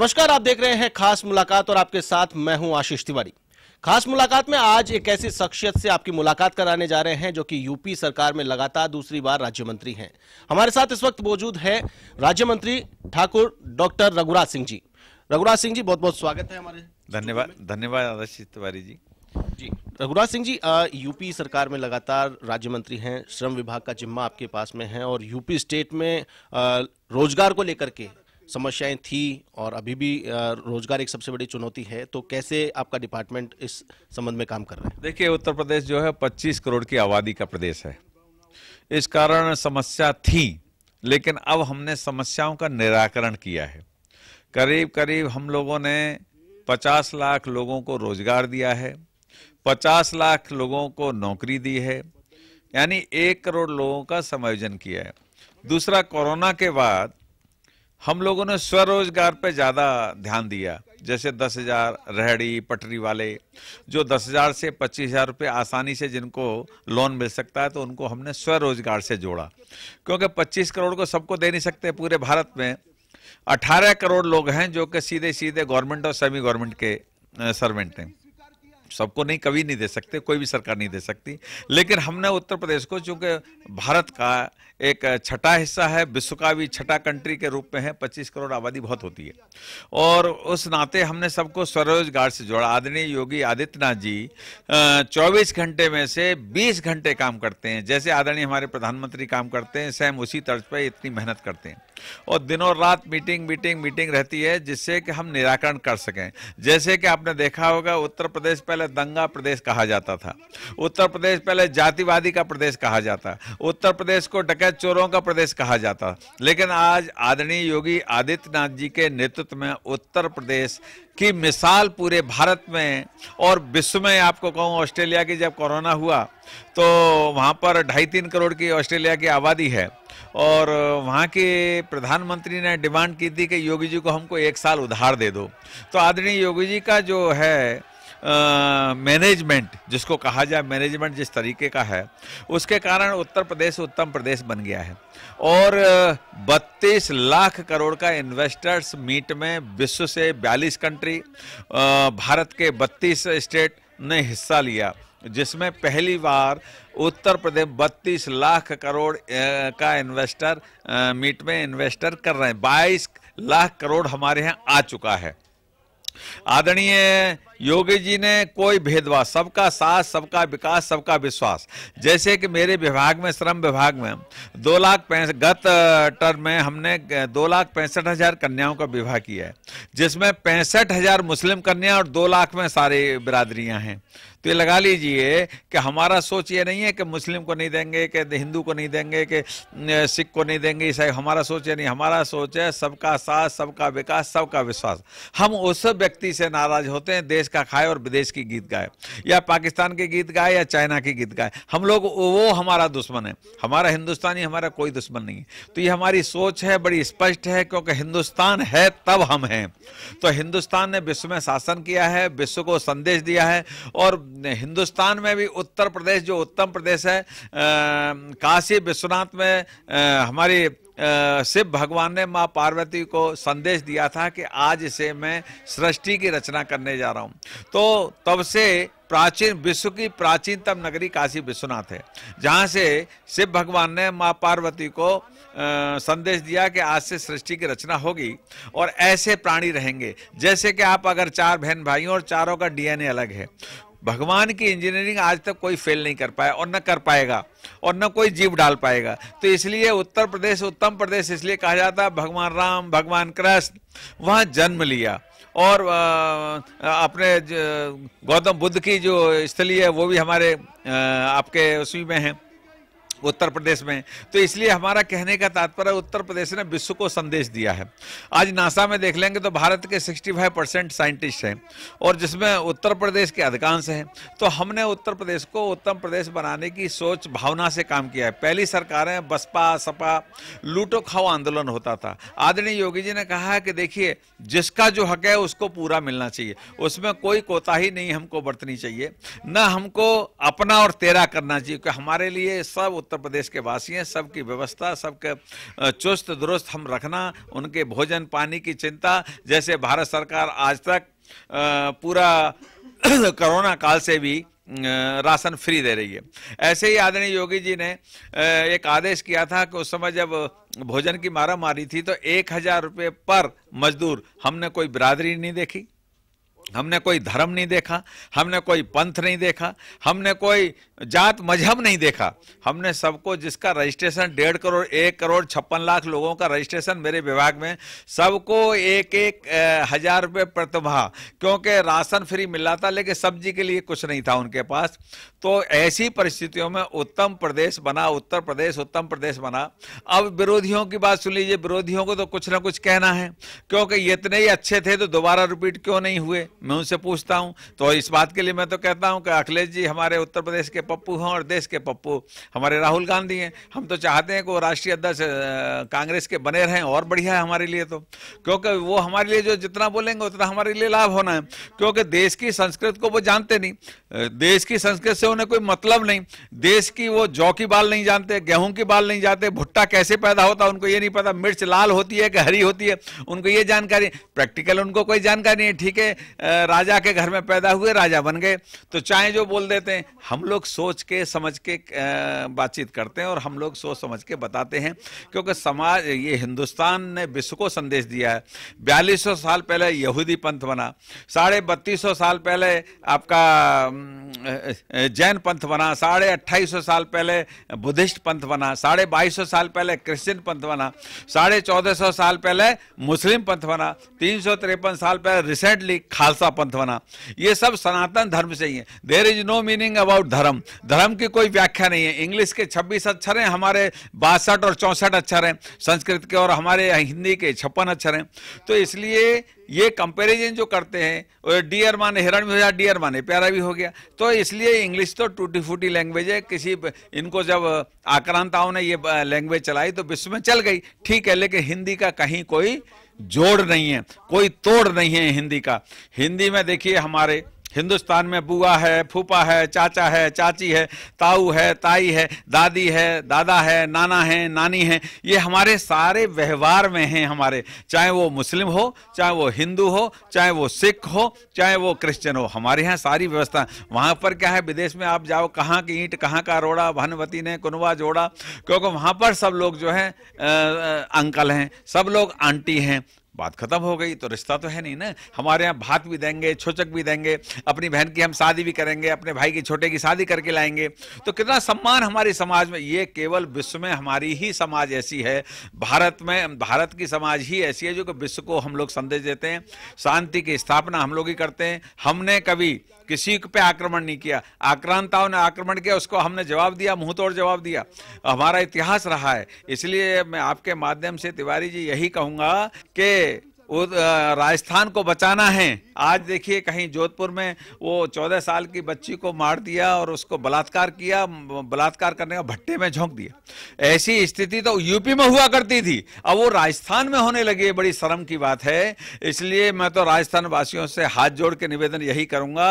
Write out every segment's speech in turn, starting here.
नमस्कार आप देख रहे हैं खास मुलाकात और आपके साथ मैं हूं आशीष तिवारी खास मुलाकात में आज एक ऐसी शख्सियत से आपकी मुलाकात कराने जा रहे हैं जो कि यूपी सरकार में लगातार दूसरी बार राज्य मंत्री हैं हमारे साथ इस वक्त मौजूद है राज्य मंत्री ठाकुर डॉक्टर रघुराज सिंह जी रघुराज सिंह जी बहुत बहुत स्वागत है हमारे धन्यवाद धन्यवाद आशीष तिवारी जी जी रघुराज सिंह जी यूपी सरकार में लगातार राज्य मंत्री हैं श्रम विभाग का जिम्मा आपके पास में है और यूपी स्टेट में रोजगार को लेकर के समस्याएं थी और अभी भी रोजगार एक सबसे बड़ी चुनौती है तो कैसे आपका डिपार्टमेंट इस संबंध में काम कर रहा है देखिए उत्तर प्रदेश जो है 25 करोड़ की आबादी का प्रदेश है इस कारण समस्या थी लेकिन अब हमने समस्याओं का निराकरण किया है करीब करीब हम लोगों ने 50 लाख लोगों को रोजगार दिया है 50 लाख लोगों को नौकरी दी है यानी एक करोड़ लोगों का समायोजन किया है दूसरा कोरोना के बाद हम लोगों ने स्वरोजगार पे ज़्यादा ध्यान दिया जैसे दस हजार रेहड़ी पटरी वाले जो दस हजार से पच्चीस हजार रुपये आसानी से जिनको लोन मिल सकता है तो उनको हमने स्वरोजगार से जोड़ा क्योंकि पच्चीस करोड़ को सबको दे नहीं सकते पूरे भारत में अठारह करोड़ लोग हैं जो कि सीधे सीधे गवर्नमेंट और सेमी गवर्नमेंट के सर्वेंट हैं सबको नहीं कभी नहीं दे सकते कोई भी सरकार नहीं दे सकती लेकिन हमने उत्तर प्रदेश को चूंकि भारत का एक छठा हिस्सा है विश्व का भी छठा कंट्री के रूप में है 25 करोड़ आबादी बहुत होती है और उस नाते हमने सबको स्वरोजगार से जोड़ा आदरणीय योगी आदित्यनाथ जी 24 घंटे में से 20 घंटे काम करते हैं जैसे आदरणीय हमारे प्रधानमंत्री काम करते हैं स्वयं उसी तर्ज पर इतनी मेहनत करते हैं और दिनों रात मीटिंग मीटिंग मीटिंग रहती है जिससे कि हम निराकरण कर सकें जैसे कि आपने देखा होगा उत्तर प्रदेश पहले पहले दंगा प्रदेश कहा जाता था उत्तर प्रदेश पहले जातिवादी का प्रदेश कहा जाता उत्तर प्रदेश को डकैत चोरों का प्रदेश कहा जाता लेकिन आज आदरणीय योगी आदित्यनाथ जी के नेतृत्व में उत्तर प्रदेश की मिसाल पूरे भारत में और विश्व में आपको कहूँ ऑस्ट्रेलिया की जब कोरोना हुआ तो वहाँ पर ढाई तीन करोड़ की ऑस्ट्रेलिया की आबादी है और वहाँ के प्रधानमंत्री ने डिमांड की थी कि योगी जी को हमको एक साल उधार दे दो तो आदरणीय योगी जी का जो है मैनेजमेंट जिसको कहा जाए मैनेजमेंट जिस तरीके का है उसके कारण उत्तर प्रदेश उत्तम प्रदेश बन गया है और बत्तीस लाख करोड़ का इन्वेस्टर्स मीट में विश्व से बयालीस कंट्री भारत के बत्तीस स्टेट ने हिस्सा लिया जिसमें पहली बार उत्तर प्रदेश 32 लाख करोड़ का इन्वेस्टर मीट में इन्वेस्टर कर रहे हैं 22 लाख करोड़ हमारे यहाँ आ चुका है आदरणीय योगी जी ने कोई भेदभाव सबका साथ सबका विकास सबका विश्वास जैसे कि मेरे विभाग में श्रम विभाग में दो लाख पैंसठ गत टर्म में हमने दो लाख पैंसठ हजार कन्याओं का विवाह किया है जिसमें पैंसठ हजार मुस्लिम कन्या और दो लाख में सारे बिरादरियां हैं तो ये लगा लीजिए कि हमारा सोच ये नहीं है कि मुस्लिम को नहीं देंगे कि हिंदू को नहीं देंगे कि सिख को नहीं देंगे ईसाई हमारा सोच ये नहीं हमारा सोच है सबका साथ सबका विकास सबका विश्वास हम उस व्यक्ति से नाराज होते हैं देश का खाए और विदेश की गीत गाए या पाकिस्तान के गीत गाए या चाइना के गीत गाए हम लोग वो हमारा दुश्मन है हमारा हिंदुस्तानी हमारा कोई दुश्मन नहीं है तो ये हमारी सोच है बड़ी स्पष्ट है क्योंकि हिंदुस्तान है तब हम हैं तो हिंदुस्तान ने विश्व में शासन किया है विश्व को संदेश दिया है और हिंदुस्तान में भी उत्तर प्रदेश जो उत्तम प्रदेश है आ, काशी विश्वनाथ में आ, हमारी शिव भगवान ने माँ पार्वती को संदेश दिया था कि आज से मैं सृष्टि की रचना करने जा रहा हूँ तो तब से प्राचीन विश्व की प्राचीनतम नगरी काशी विश्वनाथ है जहाँ से शिव भगवान ने माँ पार्वती को आ, संदेश दिया कि आज से सृष्टि की रचना होगी और ऐसे प्राणी रहेंगे जैसे कि आप अगर चार बहन भाइयों और चारों का डीएनए अलग है भगवान की इंजीनियरिंग आज तक कोई फेल नहीं कर पाया और न कर पाएगा और न कोई जीव डाल पाएगा तो इसलिए उत्तर प्रदेश उत्तम प्रदेश इसलिए कहा जाता है भगवान राम भगवान कृष्ण वहाँ जन्म लिया और अपने गौतम बुद्ध की जो स्थली है वो भी हमारे आपके उसी में है उत्तर प्रदेश में तो इसलिए हमारा कहने का तात्पर्य उत्तर प्रदेश ने विश्व को संदेश दिया है आज नासा में देख लेंगे तो भारत के 65 परसेंट साइंटिस्ट हैं और जिसमें उत्तर प्रदेश के अधिकांश हैं तो हमने उत्तर प्रदेश को उत्तम प्रदेश बनाने की सोच भावना से काम किया है पहली सरकारें बसपा सपा लूटो खाओ आंदोलन होता था आदरणीय योगी जी ने कहा है कि देखिए जिसका जो हक है उसको पूरा मिलना चाहिए उसमें कोई कोताही नहीं हमको बरतनी चाहिए न हमको अपना और तेरा करना चाहिए क्योंकि हमारे लिए सब उत्तर प्रदेश के वासी हैं सबकी व्यवस्था सबके चुस्त दुरुस्त हम रखना उनके भोजन पानी की चिंता जैसे भारत सरकार आज तक पूरा कोरोना काल से भी राशन फ्री दे रही है ऐसे ही आदरणीय योगी जी ने एक आदेश किया था कि उस समय जब भोजन की मारा मारी थी तो एक हजार रुपये पर मजदूर हमने कोई बिरादरी नहीं देखी हमने कोई धर्म नहीं देखा हमने कोई पंथ नहीं देखा हमने कोई जात मजहब नहीं देखा हमने सबको जिसका रजिस्ट्रेशन डेढ़ करोड़ एक करोड़ छप्पन लाख लोगों का रजिस्ट्रेशन मेरे विभाग में सबको एक एक हजार रुपये प्रतिभा क्योंकि राशन फ्री मिला था लेकिन सब्जी के लिए कुछ नहीं था उनके पास तो ऐसी परिस्थितियों में उत्तम प्रदेश बना उत्तर प्रदेश उत्तम प्रदेश बना अब विरोधियों की बात सुन लीजिए विरोधियों को तो कुछ ना कुछ कहना है क्योंकि इतने ही अच्छे थे तो दोबारा रिपीट क्यों नहीं हुए मैं उनसे पूछता हूं तो इस बात के लिए मैं तो कहता हूं कि अखिलेश जी हमारे उत्तर प्रदेश के पप्पू हैं और देश के पप्पू हमारे राहुल गांधी हैं हम तो चाहते हैं कि वो राष्ट्रीय अध्यक्ष कांग्रेस के बने रहें और बढ़िया है हमारे लिए तो क्योंकि वो हमारे लिए जो जितना बोलेंगे उतना हमारे लिए लाभ होना है क्योंकि देश की संस्कृत को वो जानते नहीं देश की संस्कृत से उन्हें कोई मतलब नहीं देश की वो जौ की बाल नहीं जानते गेहूं की बाल नहीं जानते भुट्टा कैसे पैदा होता उनको ये नहीं पता मिर्च लाल होती है कि हरी होती है उनको ये जानकारी प्रैक्टिकल उनको कोई जानकारी नहीं ठीक है राजा के घर में पैदा हुए राजा बन गए तो चाहे जो बोल देते हैं हम लोग सोच के समझ के बातचीत करते हैं और हम लोग सोच समझ के बताते हैं क्योंकि समाज ये हिंदुस्तान ने विश्व को संदेश दिया है बयालीस साल पहले यहूदी पंथ बना साढ़े बत्तीस साल पहले आपका जैन पंथ बना साढ़े अट्ठाईस साल पहले बुद्धिस्ट पंथ बना साढ़े बाईस साल पहले क्रिश्चियन पंथ बना साढ़े चौदह साल पहले मुस्लिम पंथ बना तीन साल पहले रिसेंटली खालसा पंथ बना ये सब सनातन धर्म से ही है there is no meaning about dharma धर्म की कोई व्याख्या नहीं है इंग्लिश के 26 अक्षर हैं हमारे बासठ और चौंसठ अक्षर हैं संस्कृत के और हमारे हिंदी के छप्पन अक्षर हैं तो इसलिए ये कंपैरिजन जो करते हैं डियर माने हिरण भी हो गया डियर माने प्यारा भी हो गया तो इसलिए इंग्लिश तो टूटी फूटी लैंग्वेज है किसी इनको जब आक्रांताओं ने ये लैंग्वेज चलाई तो विश्व में चल गई ठीक है लेकिन हिंदी का कहीं कोई जोड़ नहीं है कोई तोड़ नहीं है हिंदी का हिंदी में देखिए हमारे हिंदुस्तान में बुआ है फूफा है चाचा है चाची है ताऊ है ताई है दादी है दादा है नाना है नानी है ये हमारे सारे व्यवहार में हैं हमारे चाहे वो मुस्लिम हो चाहे वो हिंदू हो चाहे वो सिख हो चाहे वो क्रिश्चियन हो हमारे यहाँ सारी व्यवस्था वहाँ पर क्या है विदेश में आप जाओ कहाँ की ईंट कहाँ का रोड़ा भानवती ने कुनवा जोड़ा क्योंकि वहाँ पर सब लोग जो हैं अंकल हैं सब लोग आंटी हैं बात खत्म हो गई तो रिश्ता तो है नहीं ना हमारे यहाँ भात भी देंगे छोचक भी देंगे अपनी बहन की हम शादी भी करेंगे अपने भाई की छोटे की शादी करके लाएंगे तो कितना सम्मान हमारे समाज में ये केवल विश्व में हमारी ही समाज ऐसी है भारत में भारत की समाज ही ऐसी है जो कि विश्व को हम लोग संदेश देते हैं शांति की स्थापना हम लोग ही करते हैं हमने कभी किसी पे आक्रमण नहीं किया आक्रांताओं ने आक्रमण किया उसको हमने जवाब दिया मुंह तोड़ जवाब दिया हमारा इतिहास रहा है इसलिए मैं आपके माध्यम से तिवारी जी यही कहूंगा कि राजस्थान को बचाना है आज देखिए कहीं जोधपुर में वो चौदह साल की बच्ची को मार दिया और उसको बलात्कार किया बलात्कार करने का भट्टे में झोंक दिया ऐसी स्थिति तो यूपी में हुआ करती थी अब वो राजस्थान में होने लगी है बड़ी शर्म की बात है इसलिए मैं तो राजस्थान वासियों से हाथ जोड़ के निवेदन यही करूंगा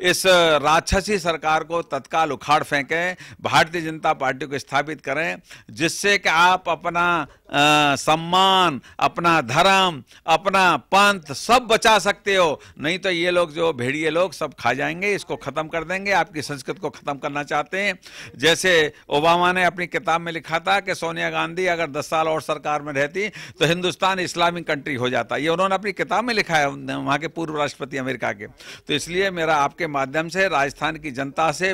इस राक्षसी सरकार को तत्काल उखाड़ फेंकें भारतीय जनता पार्टी को स्थापित करें जिससे कि आप अपना आ, सम्मान अपना धर्म अपना पंथ सब बचा सकते हो नहीं तो ये लोग जो भेड़िए लोग सब खा जाएंगे इसको ख़त्म कर देंगे आपकी संस्कृत को ख़त्म करना चाहते हैं जैसे ओबामा ने अपनी किताब में लिखा था कि सोनिया गांधी अगर दस साल और सरकार में रहती तो हिंदुस्तान इस्लामिक कंट्री हो जाता ये उन्होंने अपनी किताब में लिखा है वहाँ के पूर्व राष्ट्रपति अमेरिका के तो इसलिए मेरा आपके माध्यम से राजस्थान की जनता से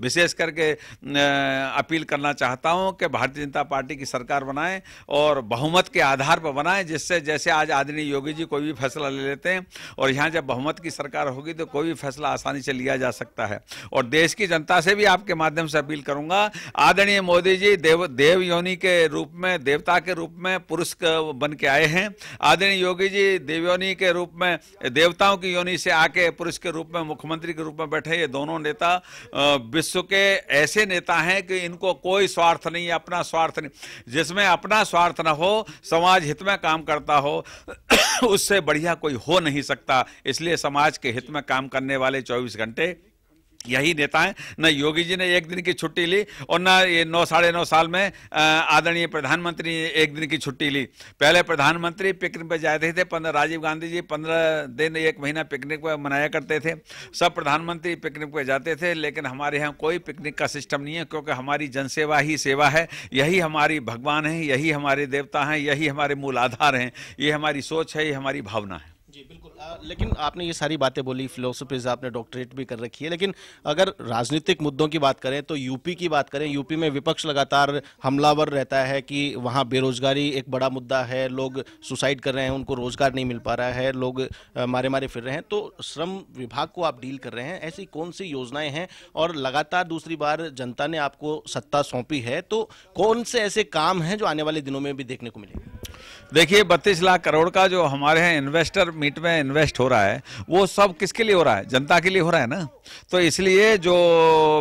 विशेष करके अपील करना चाहता हूँ कि भारतीय जनता पार्टी की सरकार बनाएं और बहुमत के आधार पर बनाए जिससे जैसे आज आदरणीय योगी जी कोई भी फैसला ले लेते हैं और यहाँ जब बहुमत की सरकार होगी तो कोई भी फैसला आसानी से लिया जा सकता है और देश की जनता से भी आपके माध्यम से अपील करूँगा आदरणीय मोदी जी देव देव योनि के रूप में देवता के रूप में पुरुष बन के आए हैं आदरणीय योगी जी देव योनि के रूप में देवताओं की योनि से आके पुरुष के रूप में मुख्यमंत्री के रूप में बैठे ये दोनों नेता विश्व के ऐसे नेता हैं कि इनको कोई स्वार्थ नहीं है अपना स्वार्थ नहीं जिसमें अपना अपना स्वार्थ न हो समाज हित में काम करता हो उससे बढ़िया कोई हो नहीं सकता इसलिए समाज के हित में काम करने वाले चौबीस घंटे यही नेता है न योगी जी ने एक दिन की छुट्टी ली और न ये नौ साढ़े नौ साल में आदरणीय प्रधानमंत्री ने एक दिन की छुट्टी ली पहले प्रधानमंत्री पिकनिक पर जाते थे पंद्रह राजीव गांधी जी पंद्रह दिन एक महीना पिकनिक पर मनाया करते थे सब प्रधानमंत्री पिकनिक पर जाते थे लेकिन हमारे यहाँ कोई पिकनिक का सिस्टम नहीं है क्योंकि हमारी जनसेवा ही सेवा है यही हमारी भगवान है यही हमारे देवता हैं यही हमारे मूल आधार हैं ये हमारी सोच है ये हमारी भावना है लेकिन आपने ये सारी बातें बोली फिलोसफीज आपने डॉक्टरेट भी कर रखी है लेकिन अगर राजनीतिक मुद्दों की बात करें तो यूपी की बात करें यूपी में विपक्ष लगातार हमलावर रहता है कि वहाँ बेरोजगारी एक बड़ा मुद्दा है लोग सुसाइड कर रहे हैं उनको रोजगार नहीं मिल पा रहा है लोग मारे मारे फिर रहे हैं तो श्रम विभाग को आप डील कर रहे हैं ऐसी कौन सी योजनाएं हैं और लगातार दूसरी बार जनता ने आपको सत्ता सौंपी है तो कौन से ऐसे काम हैं जो आने वाले दिनों में भी देखने को मिलेंगे देखिए बत्तीस लाख करोड़ का जो हमारे यहाँ इन्वेस्टर मीट में इन्वेस्ट हो रहा है वो सब किसके लिए हो रहा है जनता के लिए हो रहा है ना तो इसलिए जो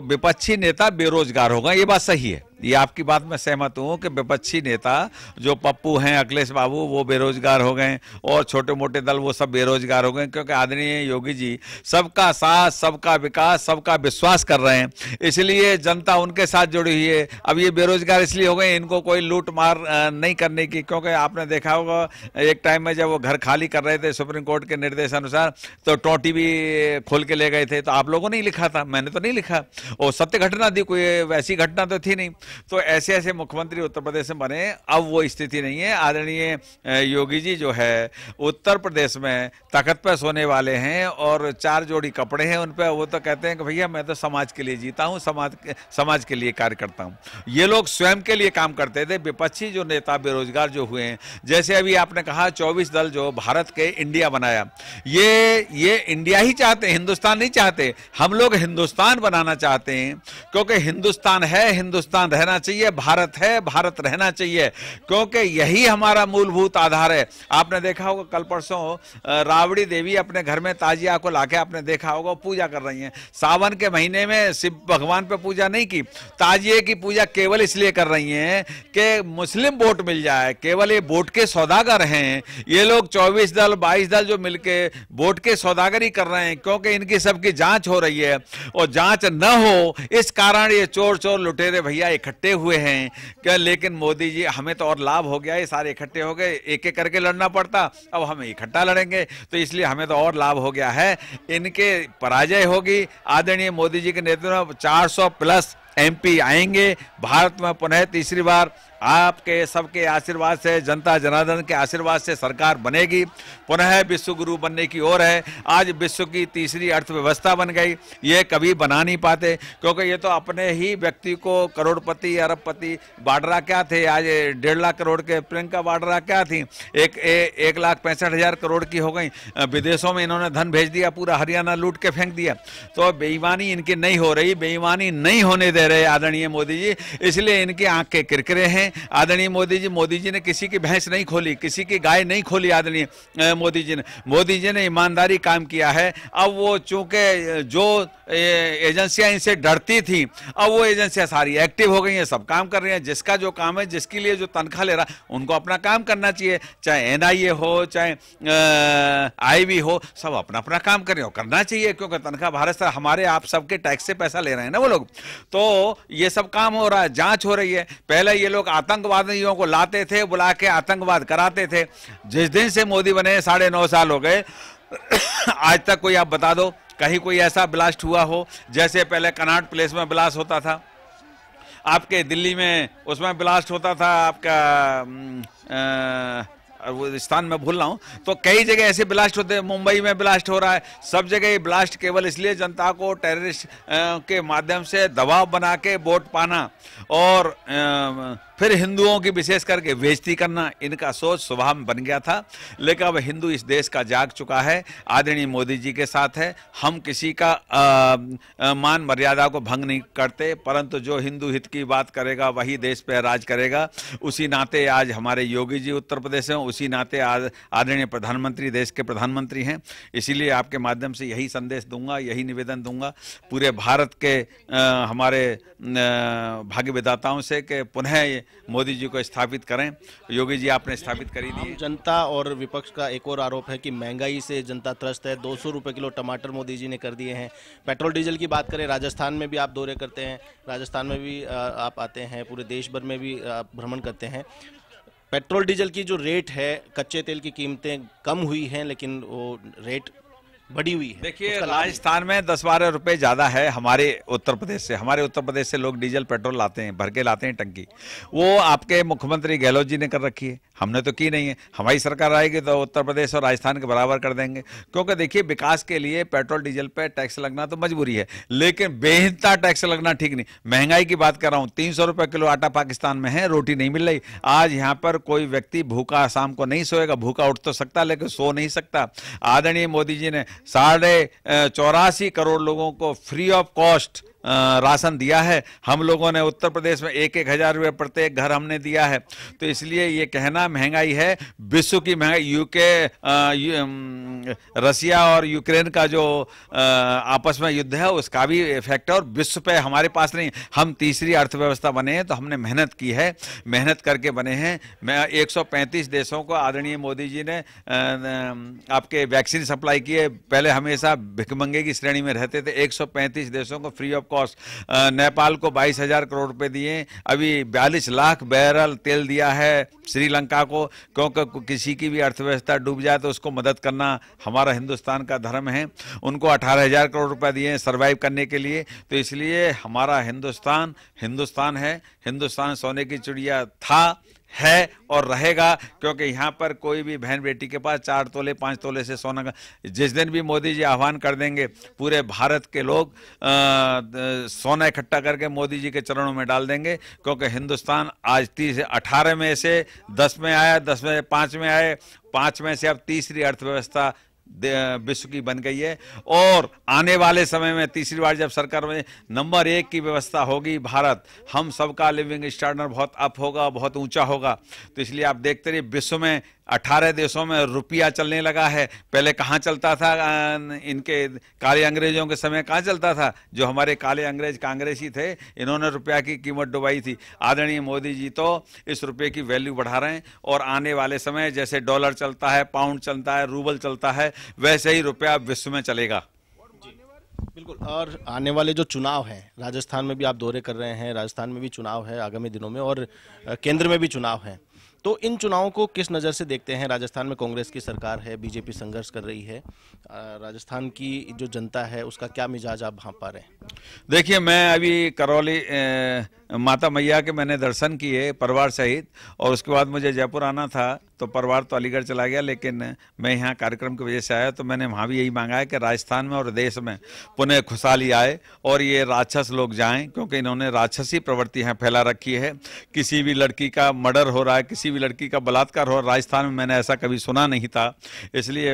विपक्षी नेता बेरोजगार होगा ये बात सही है ये आपकी बात मैं सहमत हूँ कि विपक्षी नेता जो पप्पू हैं अखिलेश बाबू वो बेरोजगार हो गए और छोटे मोटे दल वो सब बेरोजगार हो गए क्योंकि आदरणीय योगी जी सबका साथ सबका विकास सबका विश्वास कर रहे हैं इसलिए जनता उनके साथ जुड़ी हुई है अब ये बेरोजगार इसलिए हो गए इनको कोई लूट मार नहीं करने की क्योंकि आपने देखा होगा एक टाइम में जब वो घर खाली कर रहे थे सुप्रीम कोर्ट के निर्देशानुसार तो टोटी भी खोल के ले गए थे तो आप लोगों ने लिखा था मैंने तो नहीं लिखा और सत्य घटना थी कोई वैसी घटना तो थी नहीं तो ऐसे ऐसे मुख्यमंत्री उत्तर प्रदेश में बने अब वो स्थिति नहीं है आदरणीय योगी जी जो है उत्तर प्रदेश में ताकत पर सोने वाले हैं और चार जोड़ी कपड़े हैं उन पर वो तो कहते हैं कि भैया मैं तो समाज के लिए जीता हूँ समाज समाज के लिए कार्य करता हूँ ये लोग स्वयं के लिए काम करते थे विपक्षी जो नेता बेरोजगार जो हुए हैं जैसे अभी आपने कहा चौबीस दल जो भारत के इंडिया बनाया ये ये इंडिया ही चाहते हिंदुस्तान नहीं चाहते हम लोग हिंदुस्तान बनाना चाहते हैं क्योंकि हिंदुस्तान है हिंदुस्तान रहना चाहिए भारत है भारत रहना चाहिए क्योंकि यही हमारा मूलभूत आधार है आपने देखा होगा कल परसों रावड़ी देवी अपने घर में ताजिया को लाके आपने देखा होगा पूजा कर रही हैं सावन के महीने में शिव भगवान पे पूजा नहीं की ताजिए की पूजा केवल इसलिए कर रही हैं कि मुस्लिम वोट मिल जाए केवल ये वोट के सौदागर हैं ये लोग चौबीस दल बाईस दल जो मिलके वोट के सौदागर ही कर रहे हैं क्योंकि इनकी सबकी जाँच हो रही है और जाँच न हो इस कारण ये चोर चोर लुटेरे भैया एक इकट्ठे हुए हैं क्या लेकिन मोदी जी हमें तो और लाभ हो गया ये सारे इकट्ठे हो गए एक एक करके लड़ना पड़ता अब हम इकट्ठा लड़ेंगे तो इसलिए हमें तो और लाभ हो गया है इनके पराजय होगी आदरणीय मोदी जी के नेतृत्व में चार प्लस एमपी आएंगे भारत में पुनः तीसरी बार आपके सबके आशीर्वाद से जनता जनार्दन के आशीर्वाद से सरकार बनेगी पुनः विश्व गुरु बनने की ओर है आज विश्व की तीसरी अर्थव्यवस्था बन गई ये कभी बना नहीं पाते क्योंकि ये तो अपने ही व्यक्ति को करोड़पति अरबपति वाड्रा क्या थे आज डेढ़ लाख करोड़ के प्रियंका वाड्रा क्या थी एक ए, एक लाख पैंसठ हज़ार करोड़ की हो गई विदेशों में इन्होंने धन भेज दिया पूरा हरियाणा लूट के फेंक दिया तो बेईमानी इनकी नहीं हो रही बेईमानी नहीं होने दे रहे आदरणीय मोदी जी इसलिए इनकी आँख के किरकरे हैं में आदरणीय मोदी जी मोदी जी ने किसी की भैंस नहीं खोली किसी की गाय नहीं खोली आदरणीय मोदी जी ने मोदी जी ने ईमानदारी काम किया है अब वो चूंकि जो एजेंसियां इनसे डरती थी अब वो एजेंसियां सारी एक्टिव हो गई हैं सब काम कर रही हैं जिसका जो काम है जिसके लिए जो तनख्वाह ले रहा उनको अपना काम करना चाहिए चाहे एन हो चाहे आई हो सब अपना अपना काम कर रहे हो करना चाहिए क्योंकि तनख्वाह भारत सर हमारे आप सबके टैक्स से पैसा ले रहे हैं ना वो लोग तो ये सब काम हो रहा है जाँच हो रही है पहले ये लोग आतंकवादियों को लाते थे बुला के आतंकवाद कराते थे जिस दिन से मोदी बने साढ़े नौ साल हो गए आज तक कोई आप बता दो कहीं कोई ऐसा ब्लास्ट हुआ हो जैसे पहले कनाट प्लेस में ब्लास्ट होता था आपके दिल्ली में उसमें ब्लास्ट होता था आपका वो स्थान में भूल रहा हूँ तो कई जगह ऐसे ब्लास्ट होते हैं मुंबई में ब्लास्ट हो रहा है सब जगह ये ब्लास्ट केवल इसलिए जनता को टेररिस्ट के माध्यम से दबाव बना के वोट पाना और फिर हिंदुओं की विशेष करके बेजती करना इनका सोच स्वभाव बन गया था लेकिन अब हिंदू इस देश का जाग चुका है आदरणीय मोदी जी के साथ है हम किसी का आ, आ, मान मर्यादा को भंग नहीं करते परंतु जो हिंदू हित की बात करेगा वही देश पर राज करेगा उसी नाते आज हमारे योगी जी उत्तर प्रदेश हैं उसी नाते आज आदरणीय प्रधानमंत्री देश के प्रधानमंत्री हैं इसीलिए आपके माध्यम से यही संदेश दूंगा यही निवेदन दूंगा पूरे भारत के आ, हमारे भाग्य विदाताओं से कि पुनः मोदी जी को स्थापित करें योगी जी आपने स्थापित ही दिए जनता और विपक्ष का एक और आरोप है कि महंगाई से जनता त्रस्त है दो सौ किलो टमाटर मोदी जी ने कर दिए हैं पेट्रोल डीजल की बात करें राजस्थान में भी आप दौरे करते हैं राजस्थान में भी आप आते हैं पूरे देश भर में भी भ्रमण करते हैं पेट्रोल डीजल की जो रेट है कच्चे तेल की कीमतें कम हुई हैं लेकिन वो रेट बढ़ी हुई है देखिए राजस्थान में दस बारह रुपए ज्यादा है हमारे उत्तर प्रदेश से हमारे उत्तर प्रदेश से लोग डीजल पेट्रोल लाते हैं भर के लाते हैं टंकी वो आपके मुख्यमंत्री गहलोत जी ने कर रखी है हमने तो की नहीं है हमारी सरकार आएगी तो उत्तर प्रदेश और राजस्थान के बराबर कर देंगे क्योंकि देखिए विकास के लिए पेट्रोल डीजल पर पे टैक्स लगना तो मजबूरी है लेकिन बेहतर टैक्स लगना ठीक नहीं महंगाई की बात कर रहा हूँ तीन सौ किलो आटा पाकिस्तान में है रोटी नहीं मिल रही आज यहाँ पर कोई व्यक्ति भूखा शाम को नहीं सोएगा भूखा उठ तो सकता लेकिन सो नहीं सकता आदरणीय मोदी जी ने साढ़े चौरासी करोड़ लोगों को फ्री ऑफ कॉस्ट राशन दिया है हम लोगों ने उत्तर प्रदेश में एक एक हज़ार रुपये प्रत्येक घर हमने दिया है तो इसलिए ये कहना महंगाई है विश्व की महंगाई यूके रसिया और यूक्रेन का जो आपस में युद्ध है उसका भी इफेक्ट है और विश्व पे हमारे पास नहीं हम तीसरी अर्थव्यवस्था बने हैं तो हमने मेहनत की है मेहनत करके बने हैं मैं एक देशों को आदरणीय मोदी जी ने आपके वैक्सीन सप्लाई किए पहले हमेशा भिकमंगे की श्रेणी में रहते थे एक देशों को फ्री ऑफ कॉस्ट नेपाल को 22,000 करोड़ रुपए दिए अभी 42 लाख बैरल तेल दिया है श्रीलंका को क्योंकि किसी की भी अर्थव्यवस्था डूब जाए तो उसको मदद करना हमारा हिंदुस्तान का धर्म है उनको 18,000 करोड़ रुपए दिए सर्वाइव करने के लिए तो इसलिए हमारा हिंदुस्तान हिंदुस्तान है हिंदुस्तान सोने की चिड़िया था है और रहेगा क्योंकि यहाँ पर कोई भी बहन बेटी के पास चार तोले पाँच तोले से सोना का जिस दिन भी मोदी जी आह्वान कर देंगे पूरे भारत के लोग आ, सोना इकट्ठा करके मोदी जी के चरणों में डाल देंगे क्योंकि हिंदुस्तान आज तीस अठारह में से दस में आया दस में पाँच में आए पाँच में से अब तीसरी अर्थव्यवस्था विश्व की बन गई है और आने वाले समय में तीसरी बार जब सरकार में नंबर एक की व्यवस्था होगी भारत हम सबका लिविंग स्टैंडर्ड बहुत अप होगा बहुत ऊंचा होगा तो इसलिए आप देखते रहिए विश्व में अठारह देशों में रुपया चलने लगा है पहले कहाँ चलता था इनके काले अंग्रेजों के समय कहाँ चलता था जो हमारे काले अंग्रेज कांग्रेस ही थे इन्होंने रुपया की कीमत डुबाई थी आदरणीय मोदी जी तो इस रुपये की वैल्यू बढ़ा रहे हैं और आने वाले समय जैसे डॉलर चलता है पाउंड चलता है रूबल चलता है वैसे ही रुपया विश्व में चलेगा बिल्कुल और आने वाले जो चुनाव हैं राजस्थान में भी आप दौरे कर रहे हैं राजस्थान में भी चुनाव है आगामी दिनों में और केंद्र में भी चुनाव है तो इन चुनावों को किस नज़र से देखते हैं राजस्थान में कांग्रेस की सरकार है बीजेपी संघर्ष कर रही है राजस्थान की जो जनता है उसका क्या मिजाज आप भाप पा रहे हैं देखिए मैं अभी करौली ए, माता मैया के मैंने दर्शन किए परिवार सहित और उसके बाद मुझे जयपुर आना था तो परिवार तो अलीगढ़ चला गया लेकिन मैं यहाँ कार्यक्रम की वजह से आया तो मैंने वहाँ भी यही मांगा है कि राजस्थान में और देश में पुनः खुशहाली आए और ये राक्षस लोग जाएं क्योंकि इन्होंने राक्षसी प्रवृत्ति यहाँ फैला रखी है किसी भी लड़की का मर्डर हो रहा है किसी भी लड़की का बलात्कार हो राजस्थान में मैंने ऐसा कभी सुना नहीं था इसलिए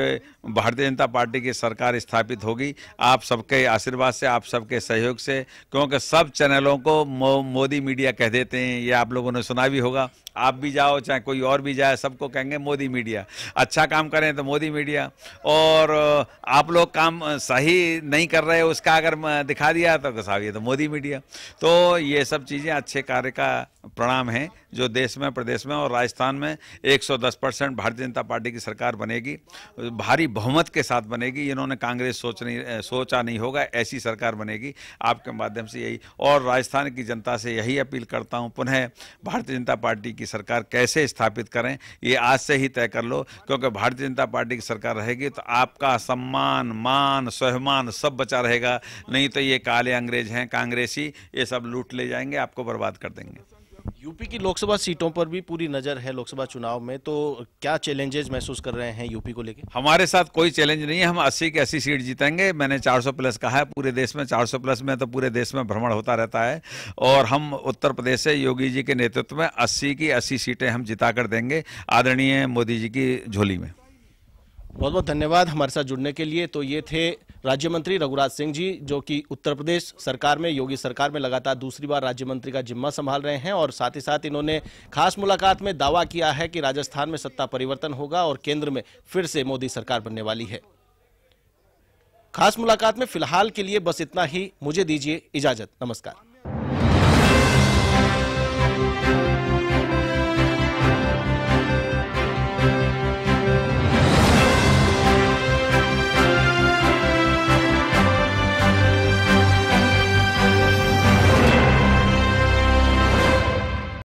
भारतीय जनता पार्टी की सरकार स्थापित होगी आप सबके आशीर्वाद से आप सबके सहयोग से क्योंकि सब चैनलों को मो, मोदी मीडिया कह देते हैं ये आप लोगों ने सुना भी होगा आप भी जाओ चाहे कोई और भी जाए सबको कहेंगे मोदी मीडिया अच्छा काम करें तो मोदी मीडिया और आप लोग काम सही नहीं कर रहे उसका अगर दिखा दिया तो, तो साहब ये तो मोदी मीडिया तो ये सब चीज़ें अच्छे कार्य का प्रणाम है जो देश में प्रदेश में और राजस्थान में 110 परसेंट भारतीय जनता पार्टी की सरकार बनेगी भारी बहुमत के साथ बनेगी इन्होंने कांग्रेस सोच नहीं सोचा नहीं होगा ऐसी सरकार बनेगी आपके माध्यम से यही और राजस्थान की जनता से यही अपील करता हूँ पुनः भारतीय जनता पार्टी की सरकार कैसे स्थापित करें ये आज से ही तय कर लो क्योंकि भारतीय जनता पार्टी की सरकार रहेगी तो आपका सम्मान मान स्वाभिमान सब बचा रहेगा नहीं तो ये काले अंग्रेज हैं कांग्रेसी ये सब लूट ले जाएंगे आपको बर्बाद कर देंगे यूपी की लोकसभा सीटों पर भी पूरी नजर है लोकसभा चुनाव में तो क्या चैलेंजेस महसूस कर रहे हैं यूपी को लेकर हमारे साथ कोई चैलेंज नहीं है हम अस्सी की अस्सी सीट जीतेंगे मैंने 400 प्लस कहा है पूरे देश में 400 प्लस में तो पूरे देश में भ्रमण होता रहता है और हम उत्तर प्रदेश से योगी जी के नेतृत्व में अस्सी की अस्सी सीटें हम जिता कर देंगे आदरणीय मोदी जी की झोली में बहुत बहुत धन्यवाद हमारे साथ जुड़ने के लिए तो ये थे राज्य मंत्री रघुराज सिंह जी जो कि उत्तर प्रदेश सरकार में योगी सरकार में लगातार दूसरी बार राज्य मंत्री का जिम्मा संभाल रहे हैं और साथ ही साथ इन्होंने खास मुलाकात में दावा किया है कि राजस्थान में सत्ता परिवर्तन होगा और केंद्र में फिर से मोदी सरकार बनने वाली है खास मुलाकात में फिलहाल के लिए बस इतना ही मुझे दीजिए इजाजत नमस्कार